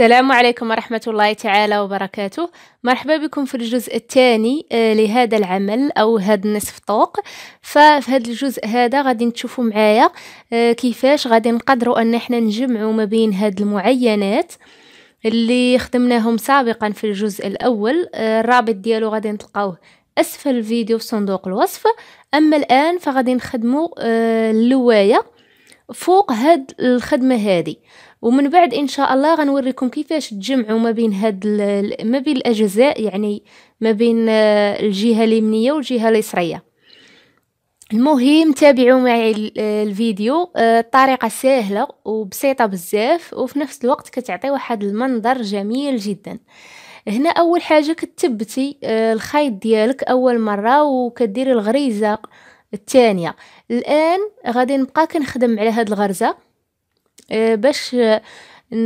السلام عليكم ورحمة الله تعالى وبركاته مرحبا بكم في الجزء الثاني آه، لهذا العمل أو هذا النصف طوق ففي هذا الجزء هذا غادي نشوفوا معايا آه، كيفاش غادي نقدروا أن احنا نجمعوا ما بين هاد المعينات اللي خدمناهم سابقا في الجزء الأول آه، الرابط ديالو غادي نتلقاوه أسفل الفيديو في صندوق الوصف أما الآن فغادي نخدموا اللواية فوق هاد الخدمة هذه ومن بعد ان شاء الله غنوريكم كيفاش تجمعوا ما بين هاد ما بين الاجزاء يعني ما بين آه، الجهه اليمنيه والجهه اليسريه المهم تابعوا معي الفيديو آه، الطريقه سهله وبسيطه بزاف وفي نفس الوقت كتعطي واحد المنظر جميل جدا هنا اول حاجه كتثبتي آه، الخيط ديالك اول مره وكديري الغريزه الثانيه الان غادي نبقى كنخدم على هاد الغرزه آه، باش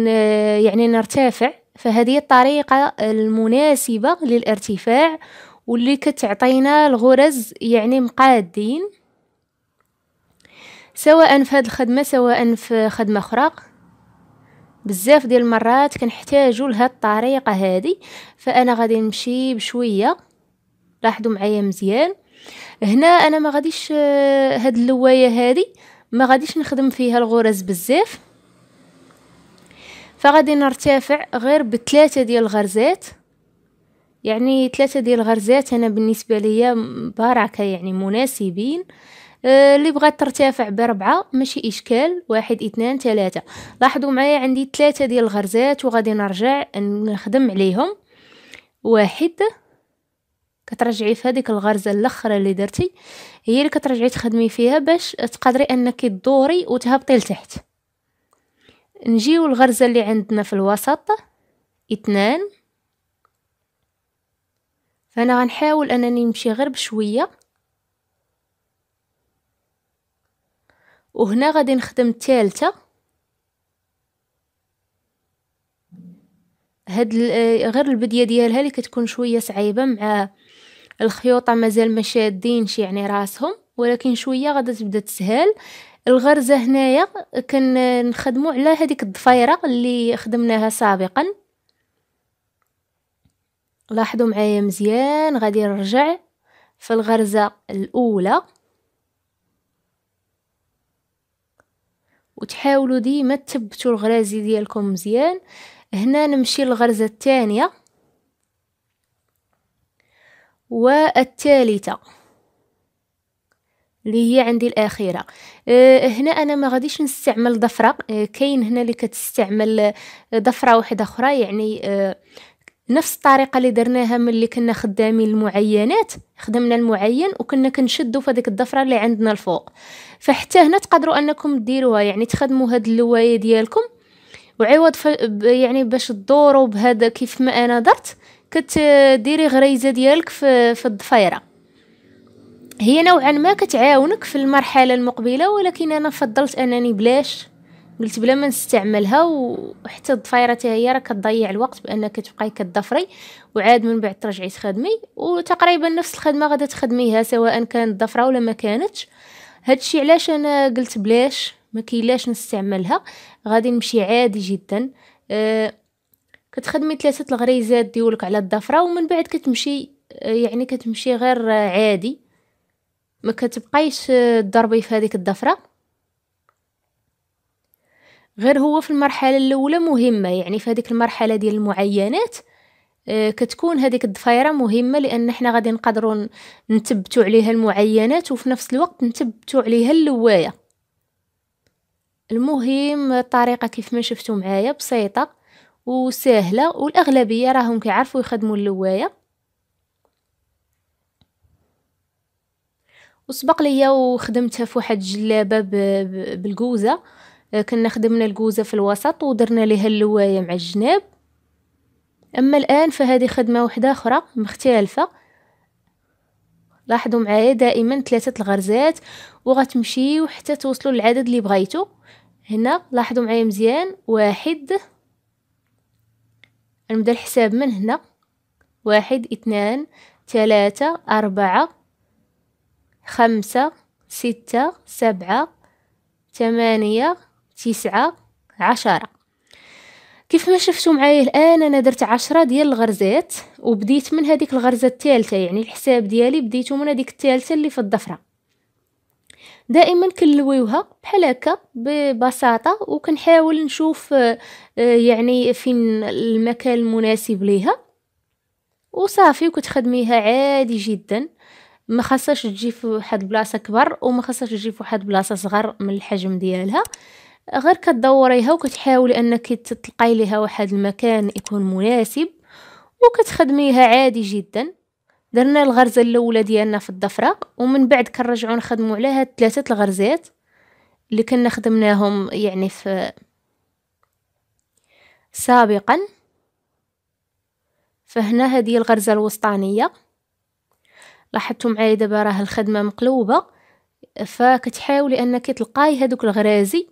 آه، يعني نرتفع فهذه الطريقة المناسبة للارتفاع واللي كتعطينا الغرز يعني مقادين سواء في هذه الخدمة سواء في خدمة أخرى بزاف ديال المرات كنحتاجوا لهاد الطريقه هذه فانا غادي نمشي بشويه لاحظوا معايا مزيان هنا انا ما غاديش هاد آه، اللوايه هذه ما غاديش نخدم فيها الغرز بزاف فغادي نرتفع غير بثلاثة ديال الغرزات يعني ثلاثة ديال الغرزات انا بالنسبة ليا بركة يعني مناسبين آه، اللي بغات ترتفع بربعة ماشي إشكال واحد اثنان ثلاثة لاحظوا معايا عندي ثلاثة ديال الغرزات وغادي نرجع نخدم عليهم واحد كترجعي في هذيك الغرزه الاخرى اللي درتي هي اللي كترجعي تخدمي فيها باش تقدري انك تدوري وتهبطي لتحت نجيو الغرزة اللي عندنا في الوسط اثنان فانا غنحاول انني نمشي غير بشويه وهنا غادي نخدم الثالثه هاد آه، غير البديه ديالها اللي كتكون شويه صعيبه مع الخيوطه مازال ما شادينش يعني راسهم ولكن شويه غادي تبدا تسهل الغرزه هنايا نخدمو على هذيك الضفيره اللي خدمناها سابقا لاحظوا معايا مزيان غادي نرجع في الغرزه الاولى وتحاولوا ديما تثبتوا الغرازي ديالكم مزيان هنا نمشي للغرزه الثانيه والثالثه اللي هي عندي الاخيره أه هنا انا ما غاديش نستعمل ضفره أه كاين هنا اللي كتستعمل أه، ضفره واحده اخرى يعني أه نفس الطريقه اللي درناها ملي كنا خدامين المعينات خدمنا المعين وكنا كنشدو في هذيك الضفره اللي عندنا الفوق فحتى هنا تقدروا انكم ديروها يعني تخدموا هاد اللوايه ديالكم وعوض يعني باش تدوروا بهذا كيف ما انا درت كتديري غريزه ديالك في, في الضفيره هي نوعا ما كتعاونك في المرحلة المقبلة ولكن أنا فضلت أنني بلاش قلت بلا ما نستعملها وحتى الضفيرة هي راه كتضيع الوقت بانك تبقاي كتضفري وعاد من بعد ترجعي تخدمي وتقريبا نفس الخدمه غادا تخدميها سواء كانت ضفره ولا ما كانتش هادشي علاش انا قلت بلاش ما كيلاش نستعملها غادي نمشي عادي جدا أه كتخدمي ثلاثه الغريزات ديولك على الضفره ومن بعد كتمشي يعني كتمشي غير عادي ما كتبقايش تضربي في هذيك الضفره غير هو في المرحله الاولى مهمه يعني في هذيك المرحله ديال المعينات آه، كتكون هذيك الضفيره مهمه لان حنا غادي نقدروا نثبتوا عليها المعينات وفي نفس الوقت نثبتوا عليها اللوايه المهم الطريقه كيف ما شفتوا معايا بسيطه وسهله والاغلبيه راهم كيعرفوا يخدموا اللوايه وسبق ليا وخدمتها في واحد الجلابه بالكوزه آه، كنا خدمنا الكوزه في الوسط ودرنا ليها اللوايه مع الجناب اما الان فهذه خدمه واحده اخرى مختلفه لاحظوا معايا دائما ثلاثه الغرزات وغتمشيو حتى توصلوا للعدد اللي بغيتو هنا لاحظوا معايا مزيان واحد نبدا الحساب من هنا واحد اثنان ثلاثة أربعة خمسة ستة سبعة ثمانية تسعة عشرة كيف ما شفتوا معايا الان انا درت عشرة ديال الغرزات وبديت من هذيك الغرزه الثالثه يعني الحساب ديالي بديته من هذيك الثالثه اللي في الضفره دائما كنلويوها بحال هكا ببساطه وكنحاول نشوف آه، آه، يعني فين المكان المناسب ليها وصافي وكتخدميها عادي جدا ما خاصهاش تجي واحد البلاصه كبر وما خاصهاش تجي في واحد البلاصه صغر من الحجم ديالها غير كدوريها وكتحاولي انك تلقاي ليها واحد المكان يكون مناسب وكتخدميها عادي جدا درنا الغرزه الاولى ديالنا في الضفره ومن بعد كنرجعوا نخدموا عليها ثلاثه الغرزات اللي كنا خدمناهم يعني في سابقا فهنا هذه الغرزه الوسطانيه لاحظتو معايا دابا راه الخدمه مقلوبه فكتحاولي انك تلقاي هذوك الغرازي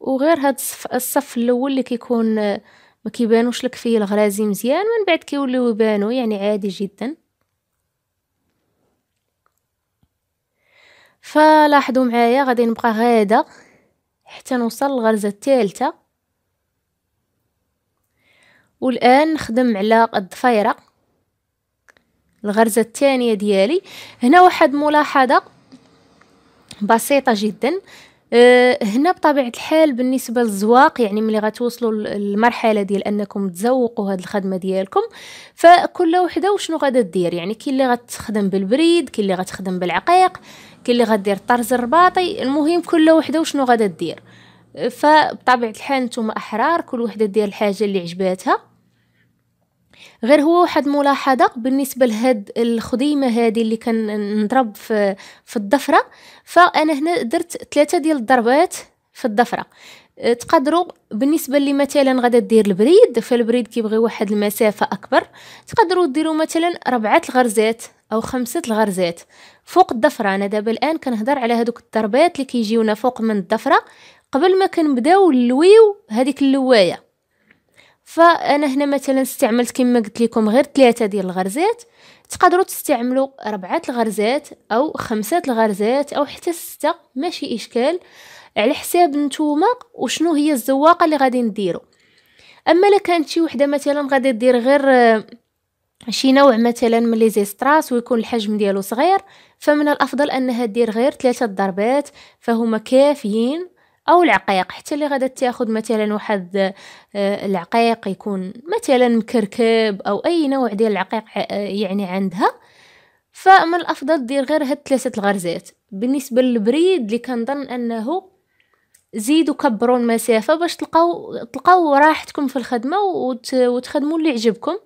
وغير هاد الصف, الصف الاول اللي كيكون آه، ما كيبانوش لك فيه الغرازي مزيان من بعد كيوليو يبانو يعني عادي جدا فلاحظوا معايا غادي نبقى غادا حتى نوصل للغرزه الثالثه والان نخدم على الضفيره الغرزة الثانية ديالي هنا واحد ملاحظة بسيطة جدا أه، هنا بطبيعة الحال بالنسبة للزواق يعني ملي غتوصلوا للمرحلة ديال أنكم تزوقوا هاد الخدمة ديالكم فكل وحدة وشنو غادا دير يعني كاين اللي غتخدم بالبريد كاين اللي غتخدم بالعقيق كاين اللي غدير طرز الرباطي المهم كل وحدة وشنو غادا دير أه، فبطبيعة الحال نتوما أحرار كل وحدة دير الحاجة اللي عجباتها غير هو واحد ملاحظه بالنسبه لهاد الخديمه هذه اللي نضرب في في الضفره فانا هنا درت ثلاثه ديال الضربات في الضفره أه، تقدروا بالنسبه اللي مثلا غادا دير البريد فالبريد كيبغي واحد المسافه اكبر تقدروا ديروا مثلا ربعه الغرزات او خمسه الغرزات فوق الضفره انا دابا الان كنهضر على هذوك الضربات اللي كيجيونا فوق من الضفره قبل ما كنبداو نلويو هذيك اللوايه فانا هنا مثلا استعملت كما قلت لكم غير ثلاثه ديال الغرزات تقدروا تستعملوا ربعه الغرزات او خمسه الغرزات او حتى سته ماشي اشكال على حساب نتوما وشنو هي الزواقه اللي غادي نديرو اما لو كانت شي وحده مثلا غادي دير غير آه، شي نوع مثلا من لي زيستراس ويكون الحجم ديالو صغير فمن الافضل انها دير غير ثلاثه ضربات فهما كافيين او العقيق حتى اللي غادا تاخذ مثلا واحد آه، العقيق يكون مثلا مكركب او اي نوع ديال العقيق آه، يعني عندها فمن الافضل دير غير هاد ثلاثه الغرزات بالنسبه للبريد اللي كنظن انه زيدوا كبروا المسافه باش تلقاو تلقاو راحتكم في الخدمه وتخدموا اللي عجبكم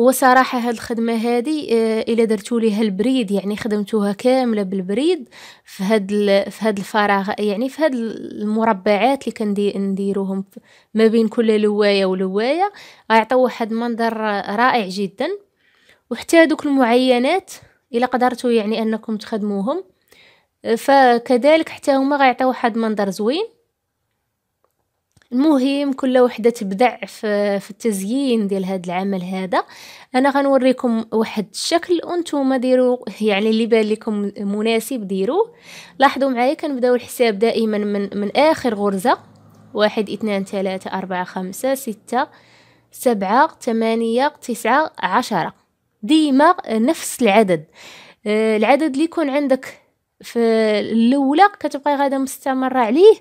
هو صراحه هاد الخدمه هادي آه، الا درتو ليها البريد يعني خدمتوها كامله بالبريد في هاد في هاد الفراغ يعني في هاد المربعات اللي كنديروهم ما بين كل لوايه ولوايه غيعطيو واحد المنظر رائع جدا وحتى دوك المعينات الا قدرتو يعني انكم تخدموهم آه، فكذلك حتى هما غيعطيو واحد المنظر زوين المهم كل وحده تبدع في, في التزيين ديال هذا العمل هذا انا غنوريكم واحد الشكل وانتم ديروا يعني اللي بان لكم مناسب ديروه لاحظوا معايا كنبداو الحساب دائما من من اخر غرزه واحد اثنان ثلاثة أربعة خمسة ستة سبعة ثمانية تسعة عشرة ديما نفس العدد آه، العدد اللي يكون عندك في الاولى كتبقى غادا مستمره عليه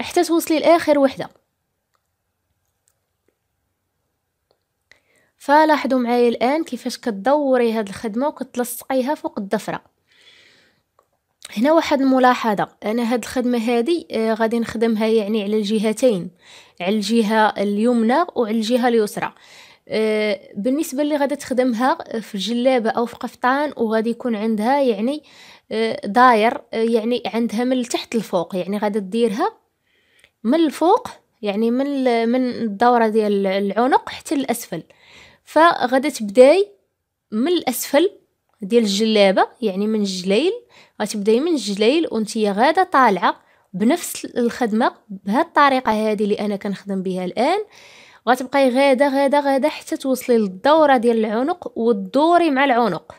حتى توصلي لاخر وحده فلاحظوا معايا الان كيفاش كدوري هاد الخدمه وكتلصقيها فوق الضفره هنا واحد الملاحظه انا هاد الخدمه هادي آه غادي نخدمها يعني على الجهتين على الجهه اليمنى وعلى الجهه اليسرى آه بالنسبه اللي غادي تخدمها آه، في جلابه او في قفطان وغادي يكون عندها يعني آه داير آه، يعني عندها من تحت لفوق يعني غادي ديرها من الفوق يعني من من الدورة ديال العنق حتى الأسفل فغادا تبداي من الأسفل ديال الجلابة يعني من الجليل غتبداي من الجليل وانتي غادا طالعة بنفس الخدمة بهاد الطريقة هادي اللي أنا كنخدم بها الآن غتبقاي غادا غادا غادا حتى توصلي للدورة ديال العنق وتدوري مع العنق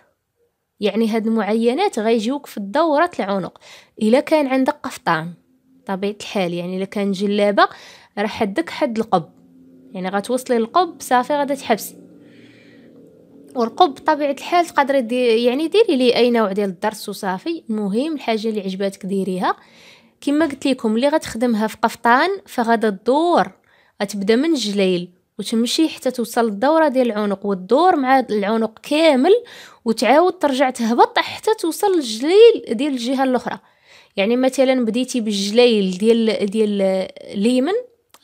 يعني هاد المعينات غيجيوك في الدورة العنق إلا كان عندك قفطان بطبيعة الحال يعني إلا كان جلابة راه حدك حد القب يعني غتوصلي للقب صافي غادا تحبسي والقب بطبيعة الحال تقدري دي يعني ديري ليه اي نوع ديال الدرس وصافي المهم الحاجه اللي عجباتك ديريها كما قلت لكم اللي غتخدمها في قفطان فغادا الدور غتبدا من الجليل وتمشي حتى توصل الدورة ديال العنق والدور مع العنق كامل وتعاود ترجع تهبط حتى توصل الجليل ديال الجهه الاخرى يعني مثلا بديتي بالجليل ديال ديال اليمن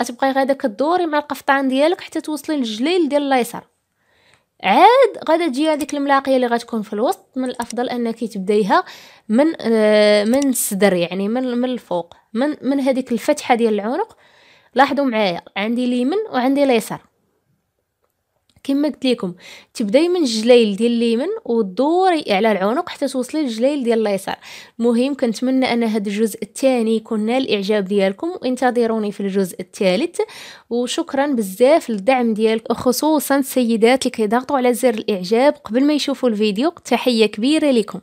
غتبقاي غادا كدوري مع القفطان ديالك حتى توصلي للجليل ديال اليسار عاد غادا تجي هذيك الملاقيه اللي غتكون في الوسط من الافضل انك تبدايها من آه من الصدر يعني من من الفوق من من هذيك الفتحه ديال العنق لاحظوا معايا عندي اليمين وعندي اليسار كما قلت لكم تبداي من الجلايل ديال اليمين ودوري على العنق حتى توصلي للجليل ديال اليسار المهم كنتمنى ان هذا الجزء الثاني يكون نال الاعجاب ديالكم وانتظروني في الجزء الثالث وشكرا بزاف للدعم ديالكم خصوصا السيدات اللي كيضغطوا على زر الاعجاب قبل ما يشوفوا الفيديو تحيه كبيره لكم